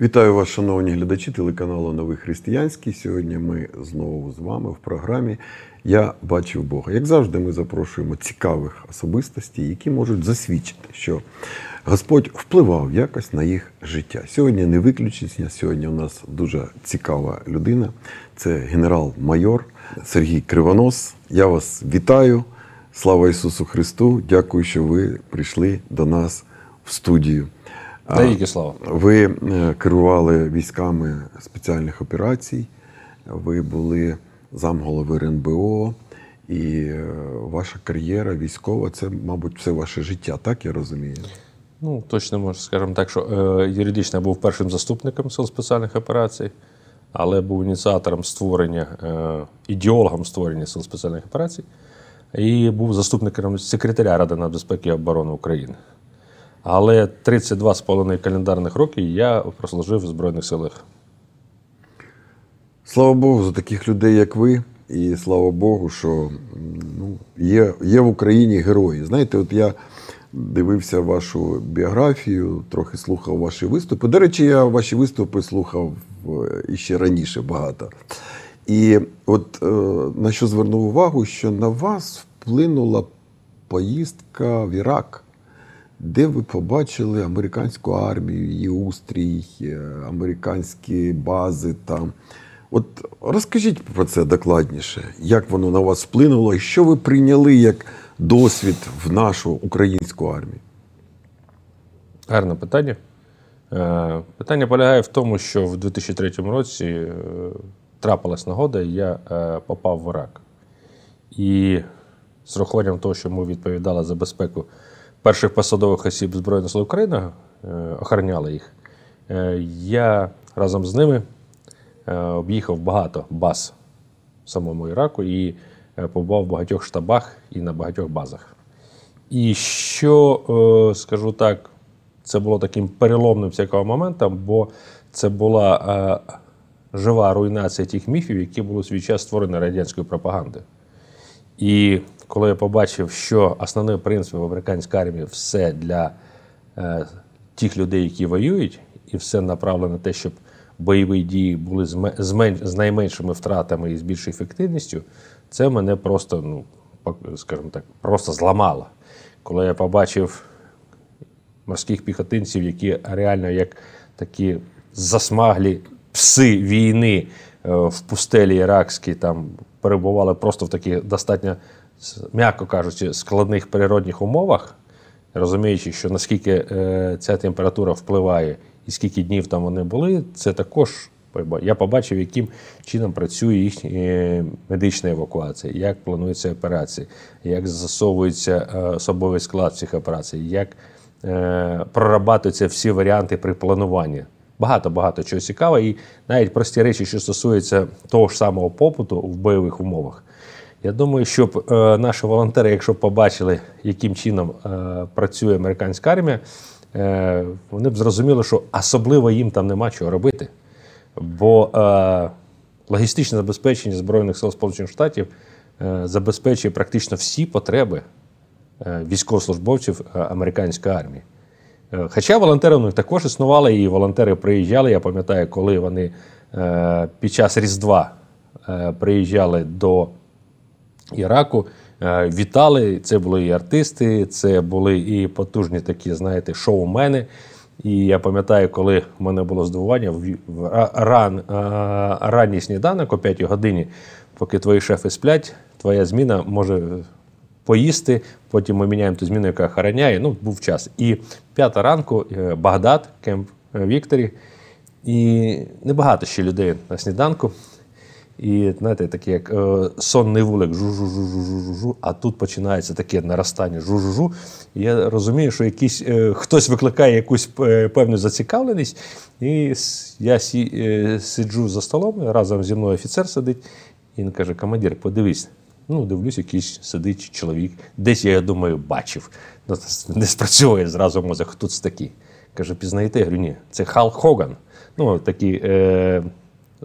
Вітаю вас, шановні глядачі телеканалу Новий Християнський. Сьогодні ми знову з вами в програмі Я бачив Бога. Як завжди, ми запрошуємо цікавих особистостей, які можуть засвідчити, що Господь впливав якось на їх життя. Сьогодні не виключення. Сьогодні у нас дуже цікава людина. Це генерал-майор Сергій Кривонос. Я вас вітаю. Слава Ісусу Христу! Дякую, що ви прийшли до нас в студію. Та, які слава. Ви е, керували військами спеціальних операцій, ви були замголови РНБО, і е, ваша кар'єра військова це, мабуть, все ваше життя, так я розумію? Ну, точно можна, скажемо так, що е, юридично я був першим заступником сил спеціальних операцій, але був ініціатором створення, е, ідеологом створення сил спеціальних операцій і був заступником секретаря Ради нацбезпеки і оборони України. Але 32,5 календарних роки я прослужив в Збройних силах. Слава Богу, за таких людей, як ви. І слава Богу, що ну, є є в Україні герої. Знаєте, от я дивився вашу біографію, трохи слухав ваші виступи. До речі, я ваші виступи слухав е, іще раніше багато. І от е, на що звернув увагу, що на вас вплинула поїздка в Ірак де ви побачили американську армію, її устрій, е, американські бази там. От розкажіть про це докладніше, як воно на вас вплинуло і що ви прийняли як досвід в нашу українську армію? Гарне питання. Е, питання полягає в тому, що в 2003 році е, трапилась нагода, і я попав в Ірак. І з рахуванням того, що ми відповідали за безпеку перших посадових осіб Збройних сил України, е, охороняли їх. Е, я разом з ними е, об'їхав багато баз в самому Іраку і побував в багатьох штабах і на багатьох базах. І що, скажу так, це було таким переломним цікавим моментом, бо це була жива руйнація тих міфів, які були свій час створені радянською пропагандою. І коли я побачив, що основний принцип в американській армії все для е, тих людей, які воюють, і все направлено на те, щоб бойові дії були з, з, з найменшими втратами і з більшою ефективністю, це мене просто, ну скажімо так, просто зламало. Коли я побачив морських піхотинців, які реально як такі засмаглі пси війни е, в пустелі іракській, там перебували просто в таких достатньо м'яко кажучи, складних природних умовах, розуміючи, що наскільки е, ця температура впливає і скільки днів там вони були, це також. Я побачив, яким чином працює їхня е, медична евакуація, як плануються операції, як засовується е, особовий склад цих операцій, як прорабатуються всі варіанти при плануванні. Багато-багато чого цікаво, І навіть прості речі, що стосуються того ж самого попиту в бойових умовах, я думаю, щоб е, наші волонтери, якщо побачили, яким чином е, працює американська армія, е, вони б зрозуміли, що особливо їм там нема чого робити. Бо логістичне забезпечення Збройних сил Сполучених Штатів забезпечує практично всі потреби військовослужбовців американської армії. Хоча волонтери в ну, них також існували, і волонтери приїжджали. Я пам'ятаю, коли вони під час Різдва приїжджали до Іраку. Е, вітали, це були і артисти, це були і потужні такі, знаєте, шоумени. І я пам'ятаю, коли в мене було здивування в ран, ранній сніданок о 5 годині, поки твої шефи сплять, твоя зміна може поїсти. Потім ми міняємо ту зміну, яка охороняє. Ну, був час. І п'ята ранку е, Багдад, Кемп е, Вікторі. І небагато ще людей на сніданку. І знаєте, таке як е, сонний вулик, жу-жу-жу-жу-жу-жу, а тут починається таке наростання жу-жу-жу. Я розумію, що якийсь, е, хтось викликає якусь е, певну зацікавленість, і я сі, е, сиджу за столом, разом зі мною офіцер сидить, і він каже: Командир, подивись. Ну, дивлюсь, якийсь сидить чоловік. Десь я, я думаю, бачив. Ну, Не спрацьовує зразу мозок, хто це такий. Каже, пізнаєте? Я говорю, ні, це Халк Хоган. Ну, такий. Е,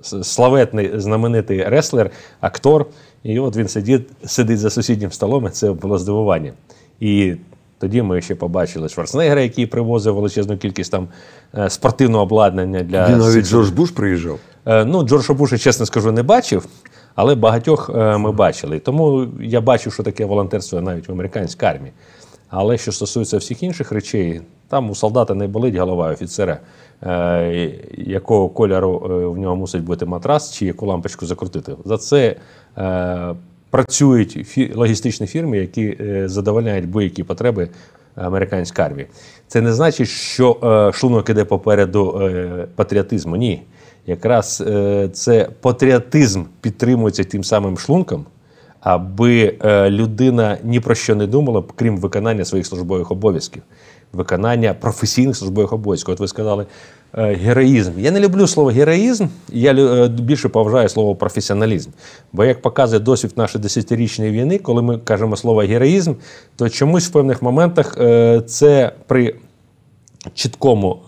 славетний знаменитий реслер, актор. І от він сидить, сидить за сусіднім столом, і це було здивування. І тоді ми ще побачили Шварценеггера, який привозив величезну кількість там е, спортивного обладнання для Він навіть Джордж Буш приїжджав. Е, ну, Джорджа Буша, чесно скажу, не бачив, але багатьох е, ми бачили. Тому я бачу, що таке волонтерство навіть в американській армії. Але що стосується всіх інших речей, там у солдата не болить голова офіцера. Е, якого кольору е, в нього мусить бути матрас, чи яку лампочку закрутити. За це е, працюють логістичні фірми, які задовольняють будь-які потреби американської армії. Це не значить, що шлунок іде попереду патріотизму. Ні. Якраз це патріотизм підтримується тим самим шлунком, аби людина ні про що не думала, крім виконання своїх службових обов'язків виконання професійних службових обов'язків. От ви сказали е, героїзм. Я не люблю слово героїзм, я е, більше поважаю слово професіоналізм. Бо як показує досвід нашої десятирічної війни, коли ми кажемо слово героїзм, то чомусь в певних моментах е, це при чіткому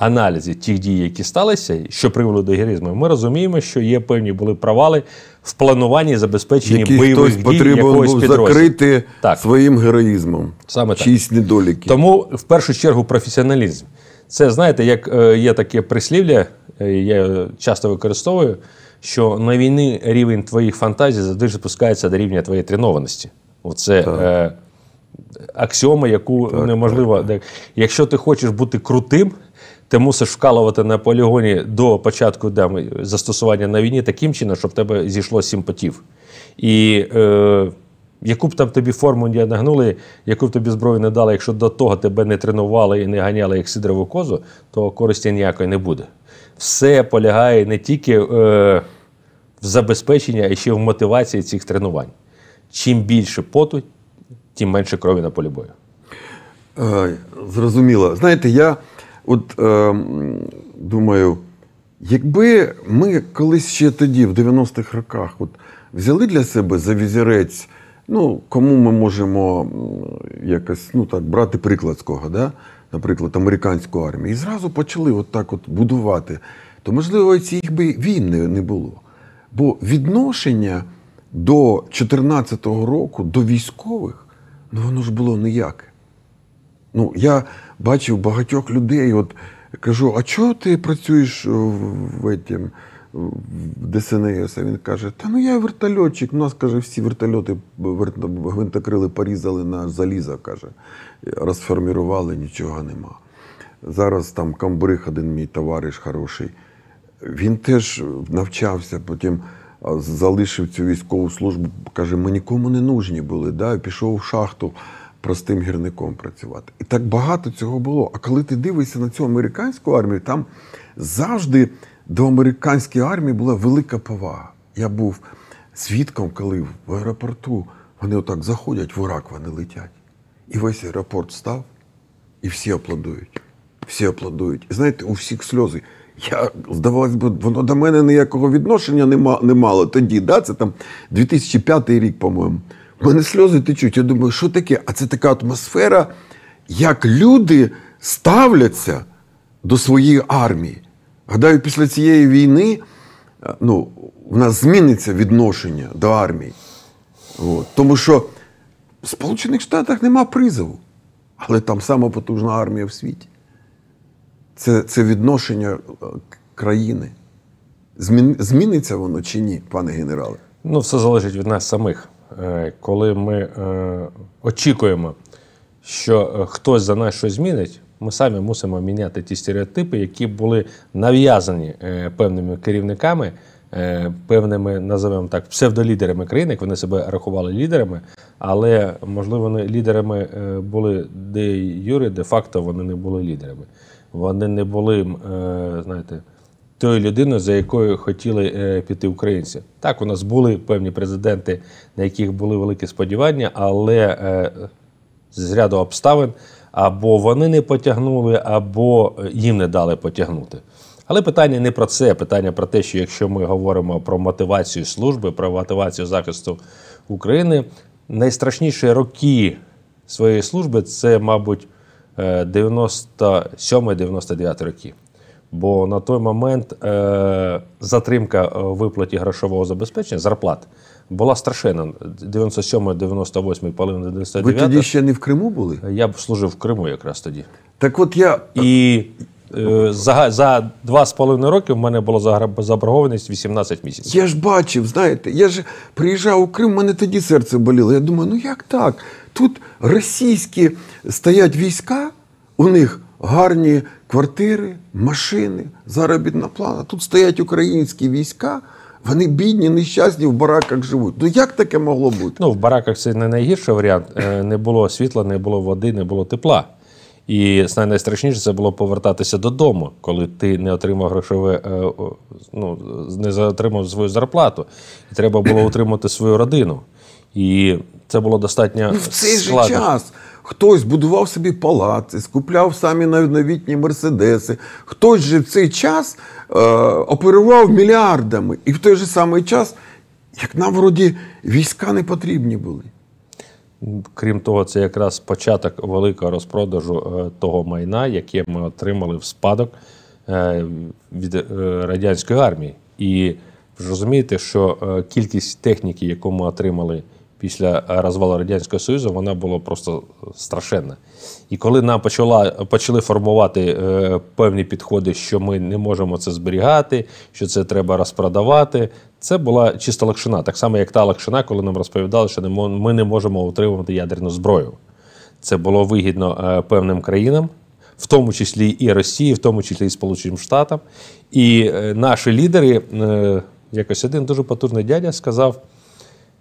аналізі тих дій, які сталися, що привели до героїзму, ми розуміємо, що є певні були провали в плануванні забезпеченні які бойових хтось дій якогось був закрити так. своїм героїзмом. Саме чиїсь так. недоліки. Тому в першу чергу професіоналізм. Це знаєте, як е, є таке прислів'я, е, я часто використовую, що на війні рівень твоїх фантазій завжди спускається до рівня твоєї тренованості. Оце. Е, аксіома, яку так, неможливо. Так. Якщо ти хочеш бути крутим, ти мусиш вкалувати на полігоні до початку там, застосування на війні таким чином, щоб в тебе зійшло сім потів. І е, яку б там тобі форму не нагнули, яку б тобі зброю не дали, якщо до того тебе не тренували і не ганяли як сидрову козу, то користі ніякої не буде. Все полягає не тільки е, в забезпеченні, а ще в мотивації цих тренувань. Чим більше поту, тим менше крові на полі бою. Е, зрозуміло. Знаєте, я от е, думаю, якби ми колись ще тоді, в 90-х роках, от, взяли для себе за візірець, ну, кому ми можемо якось ну, так, брати приклад з кого, да? наприклад, американську армію, і зразу почали от так от будувати, то, можливо, ці їх би війн не, не було. Бо відношення до 2014 року до військових Ну воно ж було ніяке. Ну, я бачив багатьох людей, от кажу, а чого ти працюєш е, в этим, в ДСНС? А він каже, та ну я вертольотчик, у ну, нас каже, всі вертольоти гвинтокрили порізали на залізо, каже, розформірували, нічого нема. Зараз там Камбрих, один мій товариш хороший, він теж навчався потім залишив цю військову службу, каже, ми нікому не нужні були. Да? пішов в шахту простим гірником працювати. І так багато цього було. А коли ти дивишся на цю американську армію, там завжди до американської армії була велика повага. Я був свідком, коли в аеропорту вони отак заходять в Урак, вони летять. І весь аеропорт став, і всі аплодують. Всі аплодують. І знаєте, у всіх сльози. Я, здавалось би, воно до мене ніякого відношення не мало тоді. да? Це там 2005 рік, по-моєму. У мене сльози течуть. Я думаю, що таке? А це така атмосфера, як люди ставляться до своєї армії. Гадаю, після цієї війни е, ну, в нас зміниться відношення до армії. От. Тому що в Сполучених Штатах нема призову, але там сама потужна армія в світі. Це це відношення е, країни. Змін, зміниться воно чи ні, пане генерале? Ну, все залежить від нас самих. Е, коли ми е, очікуємо, що е, хтось за нас щось змінить, ми самі мусимо міняти ті стереотипи, які були нав'язані е, певними керівниками, е, певними, називаємо так, псевдолідерами країни, як вони себе рахували лідерами, але можливо вони лідерами були де юри, де факто вони не були лідерами вони не були, е, знаєте, тою людиною, за якою хотіли е, піти українці. Так, у нас були певні президенти, на яких були великі сподівання, але е, з ряду обставин або вони не потягнули, або їм не дали потягнути. Але питання не про це, питання про те, що якщо ми говоримо про мотивацію служби, про мотивацію захисту України, найстрашніші роки своєї служби це, мабуть. 97-99 е, роки. Бо на той момент е, затримка е, виплаті грошового забезпечення зарплат була страшенна. 97, 98, половина 99. Ви тоді ще не в Криму були? Я б служив в Криму якраз тоді. Так от я. І Е, за за два з половиною роки в мене була заборгованість 18 місяців. Я ж бачив, знаєте, я ж приїжджав у Крим, мене тоді серце боліло. Я думаю, ну як так? Тут російські стоять війська, у них гарні квартири, машини, заробітна плана. Тут стоять українські війська. Вони бідні, нещасні в бараках живуть. Ну як таке могло бути? Ну в бараках це не найгірший варіант. Е, не було світла, не було води, не було тепла. І найстрашніше це було повертатися додому, коли ти не отримав грошове, е, ну не отримав свою зарплату, і треба було утримати свою родину. І це було достатньо. Ну, в цей складно. же час хтось будував собі палаци, скупляв самі новітні мерседеси. Хтось же в цей час е, оперував мільярдами, і в той же самий час, як нам вроді війська не потрібні були. Крім того, це якраз початок великого розпродажу е, того майна, яке ми отримали в спадок е, від е, радянської армії. І розумієте, що кількість техніки, яку ми отримали після розвалу Радянського Союзу, вона була просто страшенна. І коли нам почала, почали формувати е, певні підходи, що ми не можемо це зберігати, що це треба розпродавати, це була чиста лакшина. Так само, як та лакшина, коли нам розповідали, що не, ми не можемо отримувати ядерну зброю. Це було вигідно е, певним країнам. В тому числі і Росії, в тому числі і Сполученим Штатам. І е, наші лідери, е, якось один дуже потужний дядя сказав: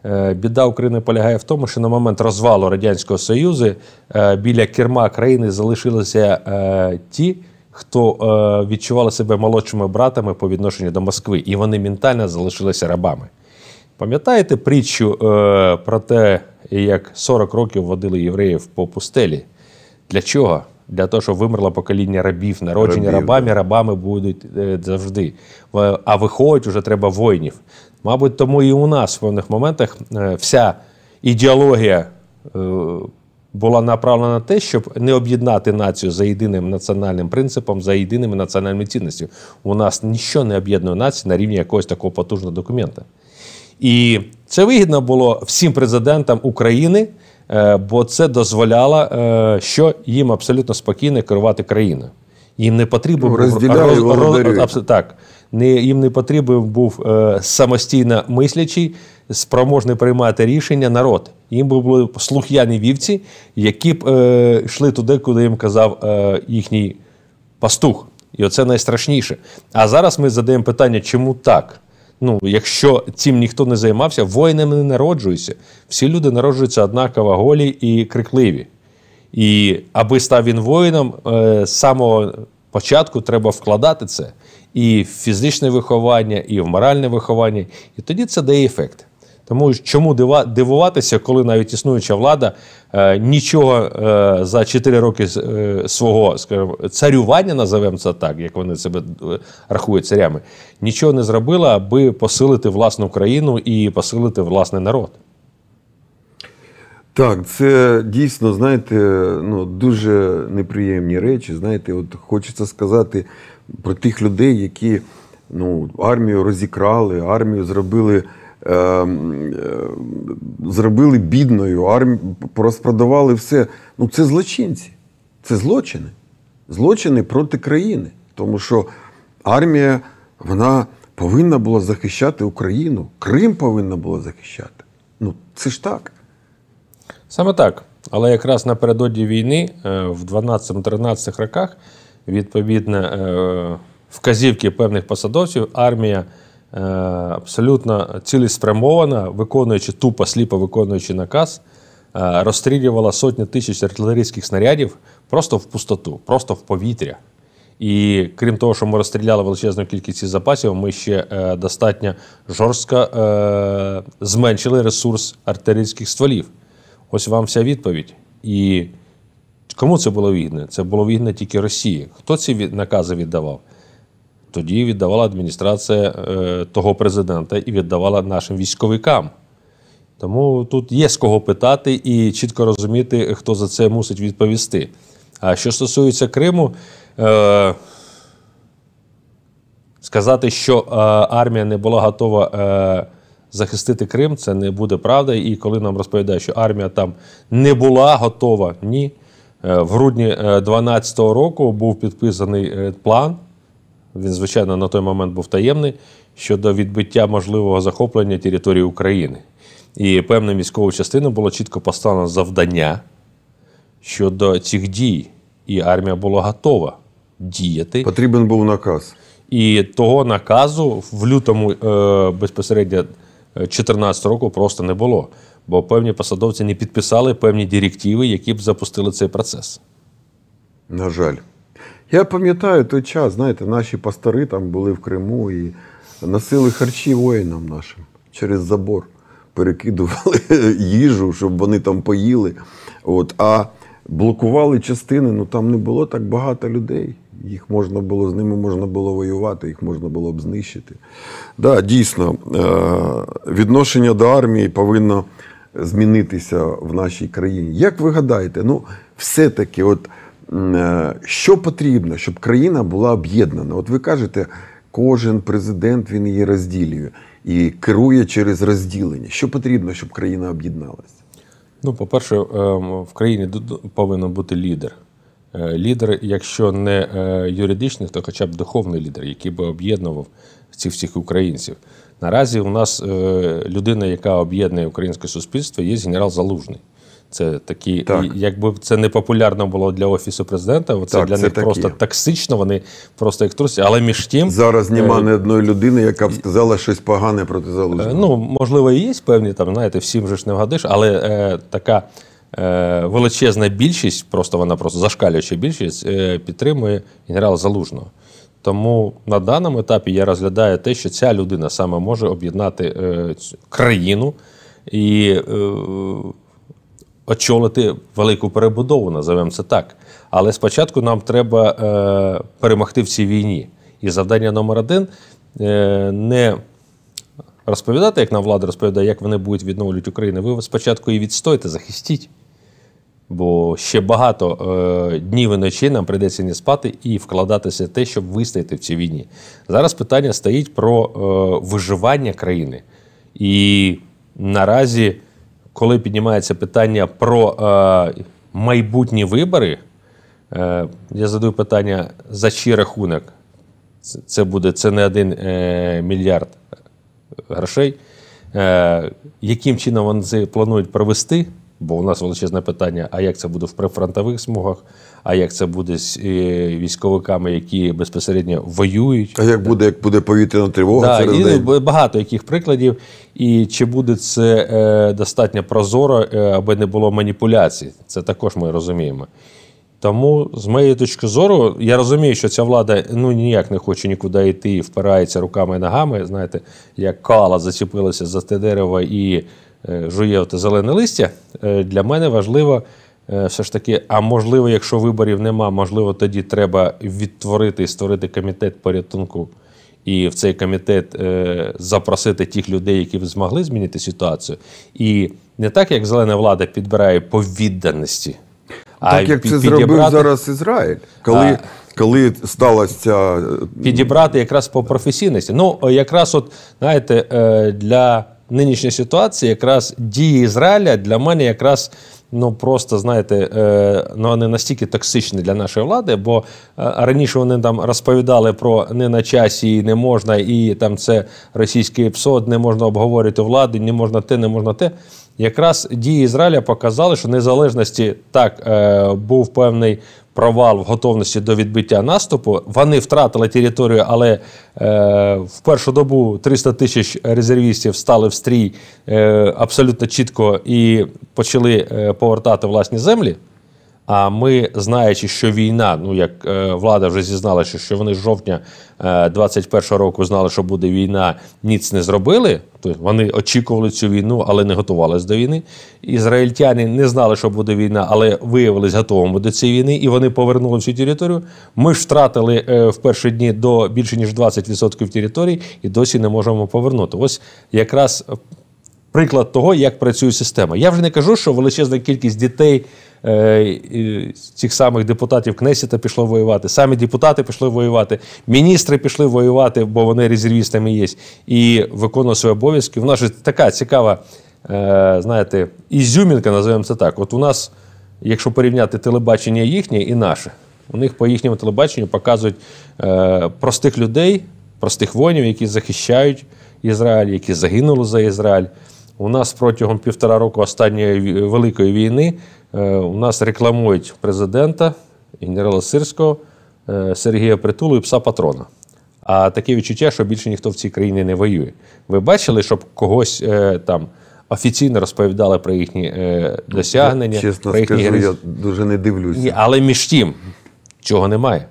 Е, біда України полягає в тому, що на момент розвалу Радянського Союзу е, біля керма країни залишилися е, ті, хто відчували себе молодшими братами по відношенню до Москви, і вони ментально залишилися рабами. Пам'ятаєте притчу про те, як 40 років водили євреїв по пустелі? Для чого? для того, щоб вимерло покоління рабів, народжені рабів, рабами, так. рабами будуть е, завжди. А виходить, вже треба воїнів. Мабуть, тому і у нас в певних моментах е, вся ідеологія е, була направлена на те, щоб не об'єднати націю за єдиним національним принципом, за єдиними національними цінністю. У нас нічого не об'єднує націю на рівні якогось такого потужного документа. І це вигідно було всім президентам України. Е, бо це дозволяло, е, що їм абсолютно спокійно керувати країною. Їм не потрібен ну, був роз, так, не, їм не потрібен був е, самостійно мислячий, спроможний приймати рішення народ. Їм були слух'яні вівці, які б йшли туди, куди їм казав їхній пастух. І оце найстрашніше. А зараз ми задаємо питання, чому так? Ну, якщо цим ніхто не займався, воїнами не народжуються. Всі люди народжуються однаково голі і крикливі. І аби став він воїном, е, з самого початку треба вкладати це і в фізичне виховання, і в моральне виховання, і тоді це дає ефект. Тому чому дивуватися, коли навіть існуюча влада е, нічого е, за 4 роки е, свого скажімо, царювання, називаємо це так, як вони себе е, рахують царями, нічого не зробила, аби посилити власну країну і посилити власний народ. Так, це дійсно, знаєте, ну, дуже неприємні речі. Знаєте, от хочеться сказати про тих людей, які ну, армію розікрали, армію зробили. Ем, е, зробили бідною, армію, розпродавали все. Ну це злочинці, це злочини. Злочини проти країни. Тому що армія вона повинна була захищати Україну. Крим повинна була захищати. Ну це ж так. Саме так. Але якраз напередодні війни, е, в 12-13 роках, відповідно е, вказівки певних посадовців, армія. Е, абсолютно цілеспрямовано, виконуючи тупо сліпо виконуючи наказ, е, розстрілювала сотні тисяч артилерійських снарядів просто в пустоту, просто в повітря. І крім того, що ми розстріляли величезну кількість запасів, ми ще е, достатньо жорстко зменшили ресурс артилерійських стволів. Ось вам вся відповідь. І кому це було вигідно? Це було вигідно тільки Росії. Хто ці накази віддавав? тоді віддавала адміністрація е, того президента і віддавала нашим військовикам. Тому тут є з кого питати і чітко розуміти, хто за це мусить відповісти. А що стосується Криму, е, сказати, що е, армія не була готова захистити Крим, це не буде правда. І коли нам розповідають, що армія там не була готова, ні. В грудні 2012 року був підписаний план він, звичайно, на той момент був таємний щодо відбиття можливого захоплення території України. І певним військовим частинам було чітко поставлено завдання щодо цих дій, і армія була готова діяти. Потрібен був наказ. І того наказу в лютому е, безпосередньо 2014 е, року просто не було. Бо певні посадовці не підписали певні директиви, які б запустили цей процес. На жаль. Я пам'ятаю той час, знаєте, наші пастори там були в Криму і носили харчі воїнам нашим через забор, перекидували їжу, щоб вони там поїли. От, А блокували частини, ну там не було так багато людей. Їх можна було, з ними можна було воювати, їх можна було б знищити. Да, дійсно, е, відношення до армії повинно змінитися в нашій країні. Як ви гадаєте, ну все-таки, от Е, що потрібно, щоб країна була об'єднана. От ви кажете, кожен президент він її розділює і керує через розділення. Що потрібно, щоб країна об'єдналася? Ну, по-перше, ем, в країні повинен бути лідер. Е, лідер, якщо не е, юридичний, то хоча б духовний лідер, який би об'єднував цих всіх українців. Наразі у нас людина, яка об'єднує українське суспільство, є генерал Залужний. Це такі, так. якби це не популярно було для офісу президента, це так, для це них такі. просто токсично. Вони просто як трусять. Але між тим зараз е, немає ні одної людини, яка б сказала щось погане проти залужного. Е, ну можливо, і є певні там, знаєте, всім же ж не вгадиш, але е, така е, величезна більшість, просто вона просто зашкалююча більшість, е, підтримує генерала Залужного. Тому на даному етапі я розглядаю те, що ця людина саме може об'єднати е, країну і. Е, очолити велику перебудову, називемо це так. Але спочатку нам треба е, перемогти в цій війні. І завдання номер один е, не розповідати, як нам влада розповідає, як вони будуть відновлювати Україну. Ви спочатку її відстойте, захистіть. Бо ще багато е, днів і ночей нам прийдеться не спати і вкладатися в те, щоб вистояти в цій війні. Зараз питання стоїть про е, виживання країни. І наразі коли піднімається питання про е, майбутні вибори, е, я задаю питання, за чий рахунок це буде це не один е, мільярд грошей. Е, Яким чином вони планують провести? Бо у нас величезне питання: а як це буде в прифронтових смугах? А як це буде з е, військовиками, які безпосередньо воюють? А як буде, як буде повітряна тривога? Да, і ну, багато яких прикладів. І чи буде це е, достатньо прозоро, е, аби не було маніпуляцій? Це також ми розуміємо. Тому, з моєї точки зору, я розумію, що ця влада ну ніяк не хоче нікуди йти, впирається руками і ногами. Знаєте, як кала зачепилася за те дерево і е, жує зелене листя. Е, для мене важливо. Е, все ж таки, а можливо, якщо виборів нема, можливо, тоді треба відтворити і створити комітет порятунку. І в цей комітет е, запросити тих людей, які б змогли змінити ситуацію, і не так як зелена влада підбирає по відданості, а так як під, це зробив зараз Ізраїль, коли а, коли сталася ця... підібрати якраз по професійності. Ну якраз, от знаєте, е, для нинішньої ситуації, якраз дії Ізраїля для мене якраз ну просто знаєте, е, ну вони настільки токсичні для нашої влади, бо е, раніше вони там розповідали про не на часі, і не можна, і там це російський псод, не можна обговорити влади, не можна те, не можна те якраз дії Ізраїля показали, що незалежності так е, був певний провал в готовності до відбиття наступу. Вони втратили територію, але е, в першу добу 300 тисяч резервістів стали в стрій е, абсолютно чітко і почали повертати власні землі. А ми, знаючи, що війна, ну як е, влада вже зізналася, що вони з жовтня 21-го е, року знали, що буде війна, ніц не зробили. Тобто вони очікували цю війну, але не готувалися до війни. Ізраїльтяни не знали, що буде війна, але виявилися готовими до цієї війни, і вони повернули цю територію. Ми ж втратили е, в перші дні до більше ніж 20% територій, і досі не можемо повернути. Ось якраз приклад того, як працює система. Я вже не кажу, що величезна кількість дітей. Е, цих самих депутатів Кнесіта пішло воювати. Самі депутати пішли воювати, міністри пішли воювати, бо вони резервістами є, і виконують свої обов'язки. У нас ж така цікава, е, знаєте, ізюмінка, називаємо це так. От у нас, якщо порівняти телебачення їхнє і наше, у них по їхньому телебаченню показують е, простих людей, простих воїнів, які захищають Ізраїль, які загинули за Ізраїль. У нас протягом півтора року останньої великої війни Е, у нас рекламують президента генерала Сирського, е, Сергія Притулу і пса Патрона. А таке відчуття, що більше ніхто в цій країні не воює. Ви бачили, щоб когось е, там. Офіційно розповідали про їхні е, досягнення. Чесно про їхні... скажу, я дуже не дивлюся. Ні, Але між тим, чого немає.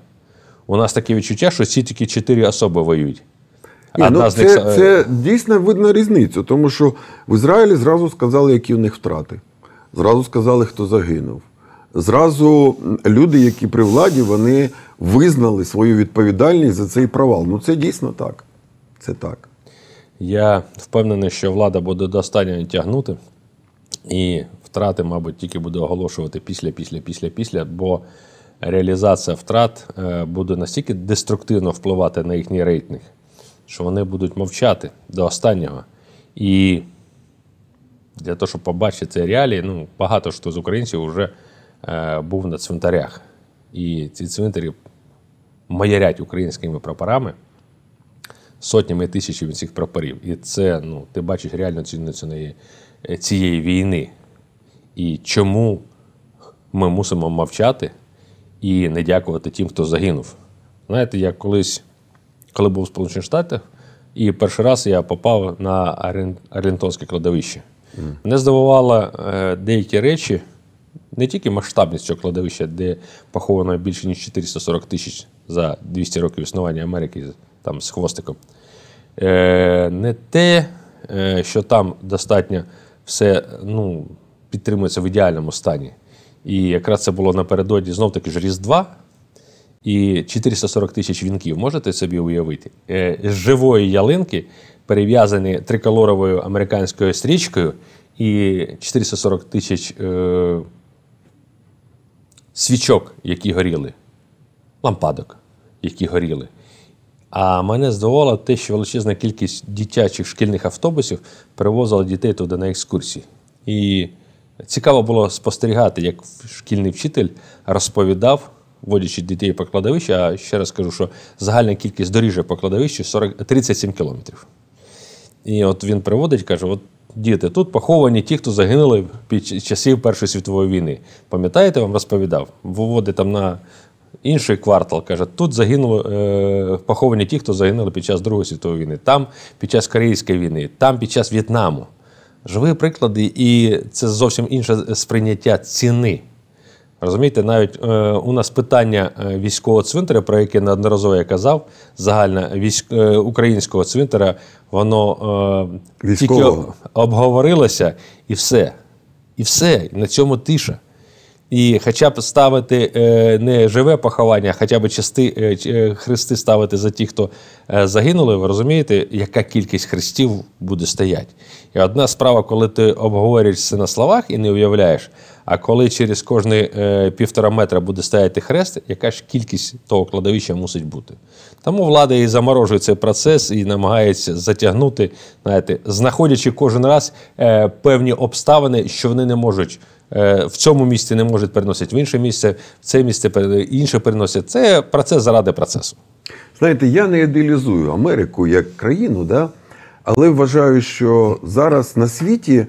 У нас таке відчуття, що ці тільки чотири особи воюють. Ні, Одна ну, з Це них... це дійсно видно різницю, тому що в Ізраїлі зразу сказали, які у них втрати зразу сказали, хто загинув. Зразу люди, які при владі, вони визнали свою відповідальність за цей провал. Ну це дійсно так. Це так. Я впевнений, що влада буде до останнього тягнути, і втрати, мабуть, тільки буде оголошувати після, після, після, після, бо реалізація втрат е, буде настільки деструктивно впливати на їхній рейтинг, що вони будуть мовчати до останнього. І для того, щоб побачити реалії, ну багато хто з українців вже е, був на цвинтарях. І ці цвинтарі маярять українськими прапорами, сотнями і тисячами цих прапорів. І це ну, ти бачиш реально ціну е, цієї, війни. І чому ми мусимо мовчати і не дякувати тим, хто загинув. Знаєте, я колись, коли був в Сполучених Штатах, і перший раз я попав на Арлінтонське кладовище. Мене здивували е, деякі речі, не тільки масштабність цього кладовища, де поховано більше ніж 440 тисяч за 200 років існування Америки там з хвостиком. Е, не те, е, що там достатньо все ну, підтримується в ідеальному стані. І якраз це було напередодні знов таки ж Різдва. І 440 тисяч вінків можете собі уявити? З живої ялинки перев'язані триколоровою американською стрічкою і 440 тисяч е, свічок, які горіли, лампадок, які горіли. А мене здивувало те, що величезна кількість дитячих шкільних автобусів перевозила дітей туди на екскурсії. І цікаво було спостерігати, як шкільний вчитель розповідав, водячи дітей по кладовищу, а ще раз кажу, що загальна кількість доріжжя по кладовищі 40, 37 кілометрів. І от він приводить, каже: от діти, тут поховані ті, хто загинули під часів Першої світової війни. Пам'ятаєте, вам розповідав? Виводить там на інший квартал, каже, тут загинули е, поховані ті, хто загинули під час Другої світової війни, там під час Корейської війни, там під час В'єтнаму. Живі приклади, і це зовсім інше сприйняття ціни. Розумієте, навіть е, у нас питання е, військового цвинтаря, про яке неодноразово я казав, загальна військ е, українського цвинтаря воно е, тільки обговорилося і все. І все. І на цьому тиша. І хоча б ставити е, не живе поховання, а хоча б части е, е, хрести ставити за ті, хто загинули, ви розумієте, яка кількість хрестів буде стоять. І одна справа, коли ти обговорюєш це на словах і не уявляєш, а коли через кожні півтора метра буде стояти хрест, яка ж кількість того кладовища мусить бути. Тому влада і заморожує цей процес і намагається затягнути, знаєте, знаходячи кожен раз певні обставини, що вони не можуть. Е, в цьому місці не можуть переносити в інше місце, в це місце інше переносять. Це процес заради процесу. Знаєте, я не ідеалізую Америку як країну, да? але вважаю, що зараз на світі,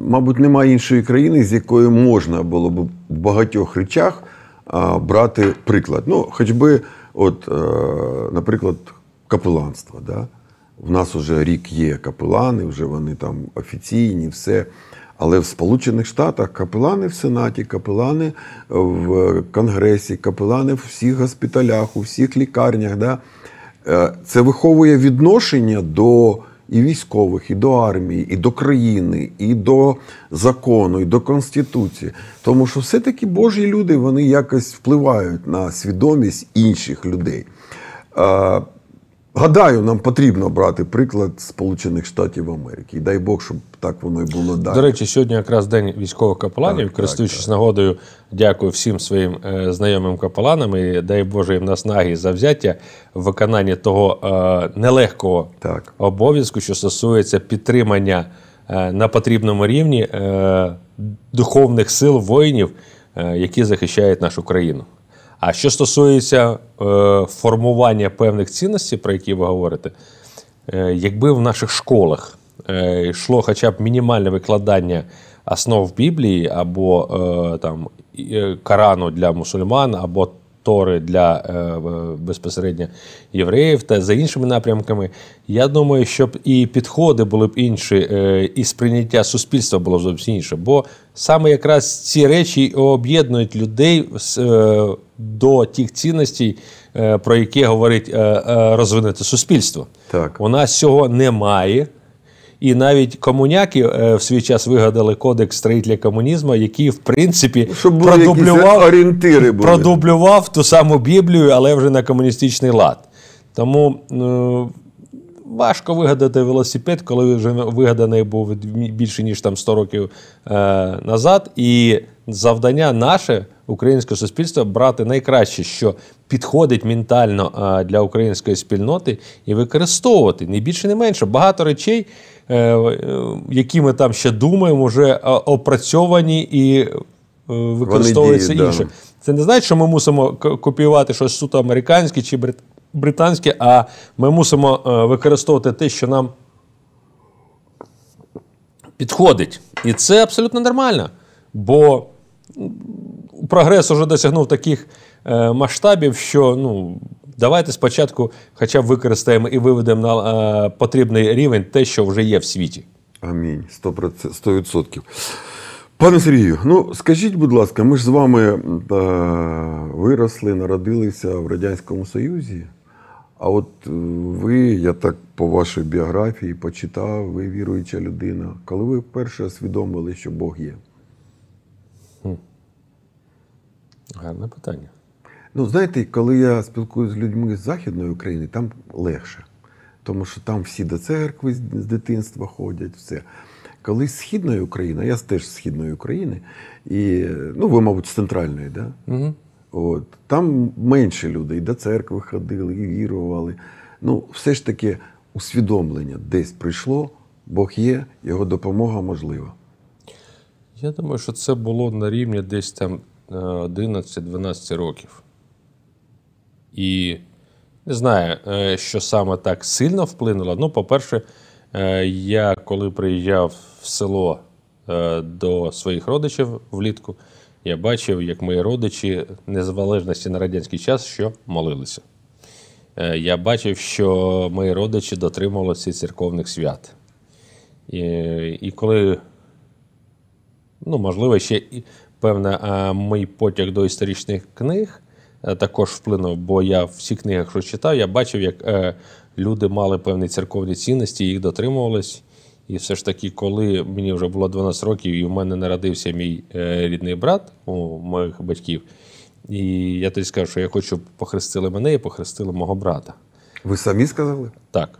мабуть, немає іншої країни, з якої можна було б в багатьох речах брати приклад. Ну, хоч би, от, е, наприклад, капеланство. Да? В нас вже рік є капелани, вже вони там офіційні, все. Але в Сполучених Штатах капелани в Сенаті, капелани в Конгресі, капелани в всіх госпіталях, у всіх лікарнях. Да? Е, це виховує відношення до і військових, і до армії, і до країни, і до закону, і до Конституції. Тому що все-таки Божі люди вони якось впливають на свідомість інших людей. Е, Гадаю, нам потрібно брати приклад Сполучених Штатів Америки. І дай Бог, щоб так воно й було далі. До речі, сьогодні якраз день військових капеланів, так, користуючись так, так. нагодою, дякую всім своїм е, знайомим капеланам і дай Боже їм наснаги за взяття виконання того е, нелегкого обов'язку, що стосується підтримання е, на потрібному рівні е, духовних сил воїнів, е, які захищають нашу країну. А що стосується е, формування певних цінностей, про які ви говорите, е, якби в наших школах е, йшло хоча б мінімальне викладання основ Біблії або там Корану для мусульман, або Тори для е, безпосередньо євреїв та за іншими напрямками. Я думаю, щоб і підходи були б інші, е, і сприйняття суспільства було б зовсім інше. Бо саме якраз ці речі об'єднують людей е, до тих цінностей, е, про які говорить е, е, розвинути суспільство. Так. У нас цього немає. І навіть комуняки е, в свій час вигадали кодекс строїтля комунізму, який в принципі Щоб були продублював орієнтири були. продублював ту саму Біблію, але вже на комуністичний лад. Тому ну, важко вигадати велосипед, коли вже вигаданий був більше ніж там 100 років е, назад. І завдання наше українське суспільство брати найкраще, що підходить ментально е, для української спільноти, і використовувати не більше, не менше багато речей. Е, е, які ми там ще думаємо, вже е, опрацьовані і використовуються інше. Да. Це не значить, що ми мусимо копіювати щось суто американське чи британське, а ми мусимо використовувати те, що нам підходить. І це абсолютно нормально. Бо прогрес вже досягнув таких масштабів, що ну, давайте спочатку, хоча б використаємо і виведемо на е, потрібний рівень те, що вже є в світі. Амінь. 100%. 100%. Пане Сергію, ну скажіть, будь ласка, ми ж з вами та, виросли, народилися в Радянському Союзі. А от е, ви, я так по вашій біографії почитав, ви віруюча людина. Коли ви вперше усвідомили, що Бог є? Гарне питання. Ну, знаєте, коли я спілкуюся з людьми з Західної України, там легше. Тому що там всі до церкви з дитинства ходять, все. Коли з Східної України, я теж з Східної України, і, ну, ви, мабуть, з центральної, да? Угу. От, там менше людей і до церкви ходили, і вірували. Ну, все ж таки усвідомлення десь прийшло, Бог є, його допомога можлива. Я думаю, що це було на рівні десь там 11-12 е, років. І не знаю, е, що саме так сильно вплинуло. Ну, по-перше, е, я коли приїжджав в село е, до своїх родичів влітку, я бачив, як мої родичі незалежності на радянський час що молилися. Я бачив, що мої родичі дотримувалися церковних свят. І і коли, ну, можливо, ще і певно, мій потяг до історичних книг Е, також вплинув, бо я в всі книгах, що читав, я бачив, як е, люди мали певні церковні цінності, їх дотримувались. І все ж таки, коли мені вже було 12 років, і в мене народився мій е, рідний брат у моїх батьків, і я тоді сказав, що я хочу похрестили мене і похрестили мого брата. Ви самі сказали? Так.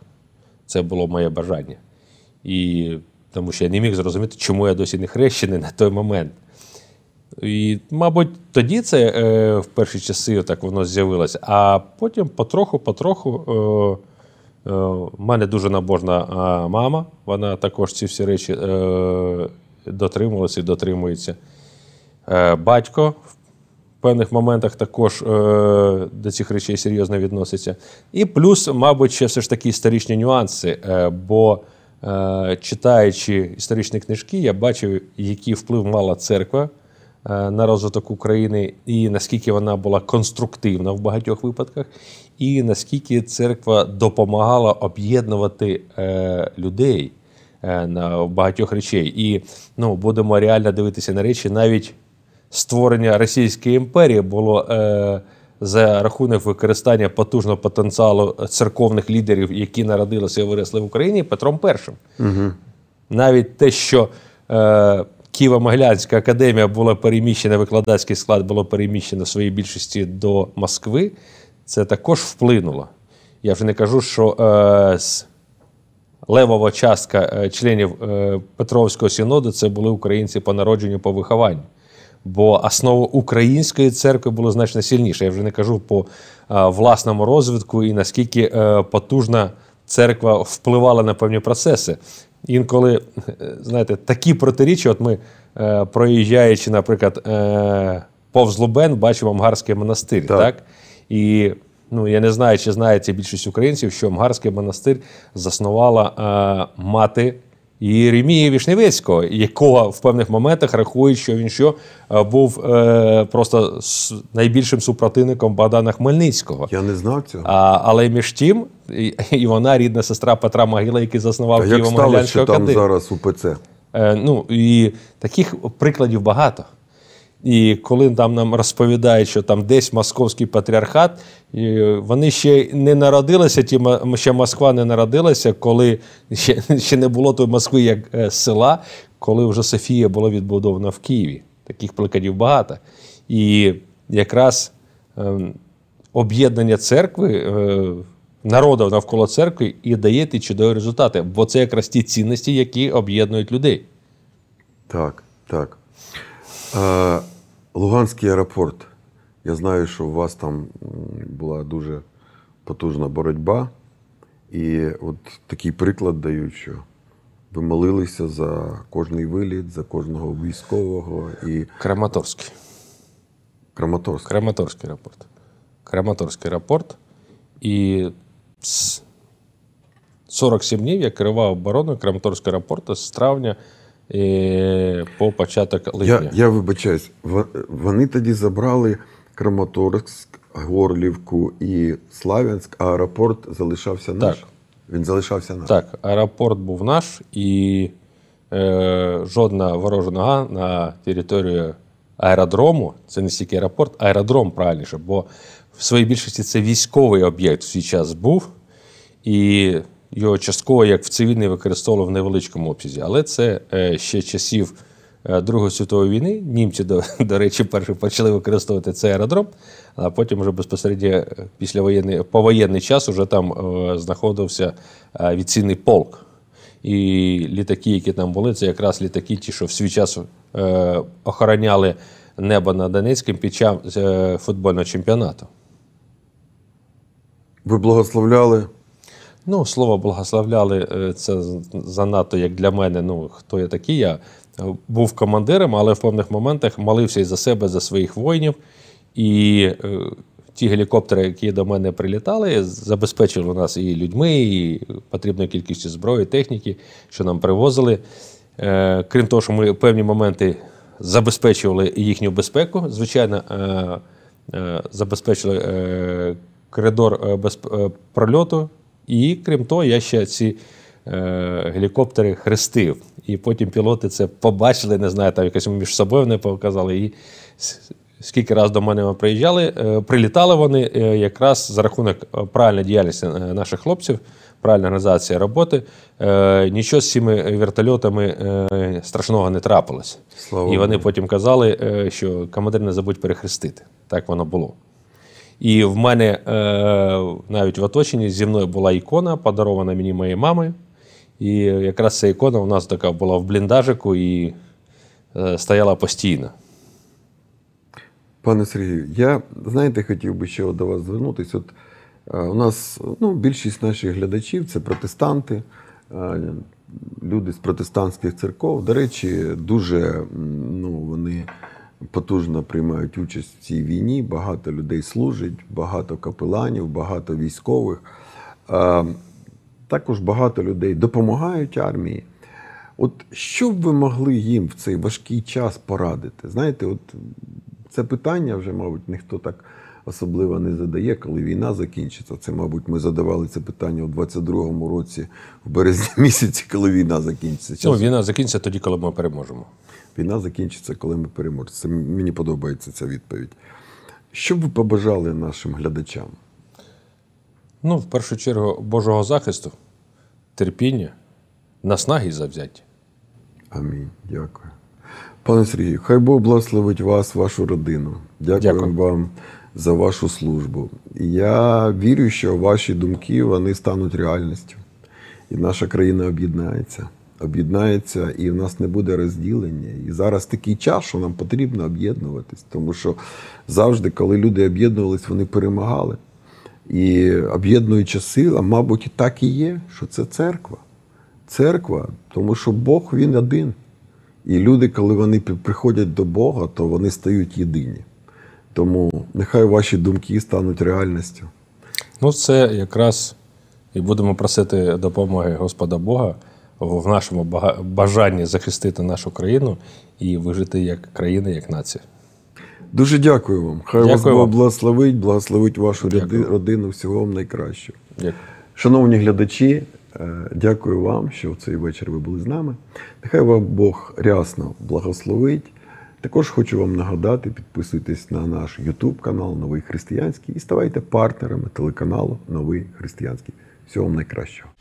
Це було моє бажання. І тому що я не міг зрозуміти, чому я досі не хрещений на той момент. І, мабуть, тоді це е, в перші часи так воно з'явилося, а потім потроху-потроху. Е, у е, мене дуже набожна е, мама, вона також ці всі речі е, дотримувалася і дотримується. Батько в певних моментах також до цих речей серйозно відноситься. І плюс, мабуть, ще все ж такі історичні нюанси. Бо читаючи історичні книжки, я бачив, який вплив мала церква Е, на розвиток України, і наскільки вона була конструктивна в багатьох випадках, і наскільки церква допомагала об'єднувати е, людей е, на багатьох речей. І ну, будемо реально дивитися на речі, навіть створення Російської імперії було. За рахунок використання потужного потенціалу церковних лідерів, які народилися і виросли в Україні Петром І. Угу. Навіть те, що Києво-Могилянська академія була переміщена, викладацький склад було переміщено в своїй більшості до Москви, це також вплинуло. Я вже не кажу, що е, з левова частка е, членів е, Петровського синоду це були українці по народженню, по вихованню. Бо основа української церкви була значно сильніша. Я вже не кажу по е, власному розвитку і наскільки е, потужна церква впливала на певні процеси інколи, е, знаєте, такі протиріччя, от ми е, проїжджаючи, наприклад, е, повз Лубен, бачимо Мгарський монастир. Так. так? І ну, я не знаю, чи знається більшість українців, що Мгарський монастир заснувала е, мати Єремія Вішневецького, якого в певних моментах рахують, що він що е, був е, просто найбільшим супротивником Богдана Хмельницького. Я не знав цього. А, Але між тим, і, і вона рідна сестра Петра Могила, який заснував Києво-Могилянського там зараз УПЦ? Е, ну і таких прикладів багато. І коли там нам розповідають, що там десь московський патріархат, вони ще не народилися, ті ще Москва не народилася, коли ще ще не було тої Москви як е, села, коли вже Софія була відбудована в Києві. Таких плакатів багато. І якраз ем, об'єднання церкви, е, народу навколо церкви і дає ті чудові результати. Бо це якраз ті цінності, які об'єднують людей. Так, так. Е, Луганський аеропорт. Я знаю, що у вас там була дуже потужна боротьба. І от такий приклад дають, що ви молилися за кожний виліт, за кожного військового. і... Краматорський. Краматорський. Краматорський аеропорт. Краматорський аеропорт. І 47 днів я керував обороною Краматорського аеропорту з травня по початок липня. Я я вибачаюсь, вони тоді забрали Краматорськ, Горлівку і Славянськ, а аеропорт залишався наш. Він залишався наш. Так, аеропорт був наш, і е, жодна ворожа нога на територію аеродрому, це не стільки аеропорт, аеродром правильніше, бо в своїй більшості це військовий об'єкт в свій час був. І його частково як в цивільний використовували в невеличкому обсязі, але це е, ще часів. Е, Другої світової війни німці, до, до речі, перші почали використовувати цей аеродром, а потім вже безпосередньо е, після воєнний, повоєнний час вже там знаходився авіаційний полк. І літаки, які там були, це якраз літаки, ті, що в свій час охороняли небо на Донецьким під час футбольного чемпіонату. Ви благословляли Ну, слово благословляли е, це занадто як для мене. Ну хто я такий? Я е, був командиром, але в певних моментах молився і за себе, за своїх воїнів. І е, ті гелікоптери, які до мене прилітали, забезпечили нас і людьми, і потрібною кількістю зброї, техніки, що нам привозили. Крім того, що ми певні моменти забезпечували їхню безпеку. Звичайно, забезпечили коридор без прольоту. І крім того, я ще ці е, гелікоптери хрестив. І потім пілоти це побачили, не знаю, там якось між собою вони показали. І скільки раз до мене ми приїжджали, е, прилітали вони е, якраз за рахунок е, правильної діяльності е, наших хлопців, правильної організації роботи. Е, Нічого з цими вертольотами е, страшного не трапилось. Слава і вони Богу. потім казали, е, що командир не забудь перехрестити. Так воно було. І в мене е, навіть в оточенні зі мною була ікона, подарована мені моєї мами. І якраз ця ікона у нас така була в бліндажику і е, стояла постійно. Пане Сергію, я знаєте, хотів би ще до вас звернутися. От е, у нас ну, більшість наших глядачів це протестанти, люди з протестантських церков. До речі, дуже ну, вони потужно приймають участь в цій війні. Багато людей служить, багато капеланів, багато військових. Також багато людей допомагають армії. От що б ви могли їм в цей важкий час порадити? Знаєте, от це питання вже, мабуть, ніхто так особливо не задає, коли війна закінчиться. Це, мабуть, ми задавали це питання у 22-му році, в березні місяці, коли війна закінчиться. Час... Ну, війна закінчиться тоді, коли ми переможемо війна закінчиться, коли ми переможемо. Це мені подобається ця відповідь. Що б ви побажали нашим глядачам? Ну, в першу чергу, Божого захисту, терпіння, наснаги і Амінь. Дякую. Пане Сергію, хай Бог благословить вас, вашу родину. Дякую, Дякую. вам за вашу службу. Я вірю, що ваші думки вони стануть реальністю, і наша країна об'єднається об'єднається, і в нас не буде розділення. І зараз такий час, що нам потрібно об'єднуватись, тому що завжди, коли люди об'єднувались, вони перемагали. І об'єднуюча сила, мабуть, і так і є, що це церква. Церква, тому що Бог він один. І люди, коли вони приходять до Бога, то вони стають єдині. Тому нехай ваші думки стануть реальністю. Ну, це якраз і будемо просити допомоги Господа Бога в нашому бажанні захистити нашу країну і вижити як країна, як нація. Дуже дякую вам. Хай дякую вас Бог благословить, благословить вашу дякую. родину. Всього вам найкращого. Дякую. Шановні глядачі, е, дякую вам, що в цей вечір ви були з нами. Нехай вам Бог рясно благословить. Також хочу вам нагадати, підписуйтесь на наш YouTube канал Новий Християнський і ставайте партнерами телеканалу Новий Християнський. Всього вам найкращого.